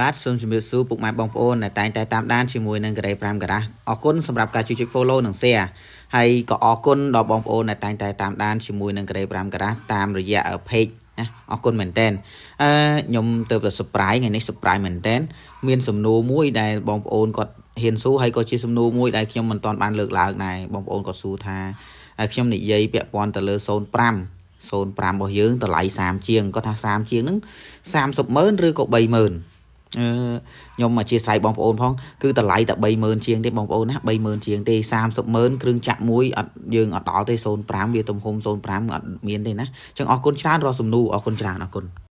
បាទសូមជម្រាបសួរពុកម៉ែបងប្អូនដែលតែងតែតាមដានជាមួយនឹង Grade 5 Garage អរគុណសម្រាប់ការជួយចុច follow និង share ហើយក៏អរគុណដល់បងប្អូនដែលតែងតែតាមដានជាមួយនឹង Grade 5 Garage តាមរយៈ page ណាអរគុណមែនតែនអឺខ្ញុំទៅប្រ surprise ថ្ងៃនេះ surprise មែនតែនមានសំណួរមួយដែលបងប្អូនគាត់ហ៊ានសួរហើយក៏ជាសំណួរមួយដែលខ្ញុំមិនទាន់បានលើកឡើងដែរបងប្អូនក៏សួរថាខ្ញុំនិយាយពាក់ព័ន្ធទៅលើ05 05របស់យើងតម្លៃ30ជាងគាត់ថា30ជាងហ្នឹង30ម៉ឺនឬក៏30ម៉ឺនអឺខ្ញុំអធិស្ឋានបងប្អូនផងគឺតម្លៃតែ30000ជាងទេបងប្អូនណា30000ជាងទេ30000គ្រឿងចាក់មួយអត់យើងអត់ដល់ទេ05វាទំហំ05អត់មានទេណាអញ្ចឹងអរគុណច្រើនរកសំណួរអរគុណច្រើនអរគុណ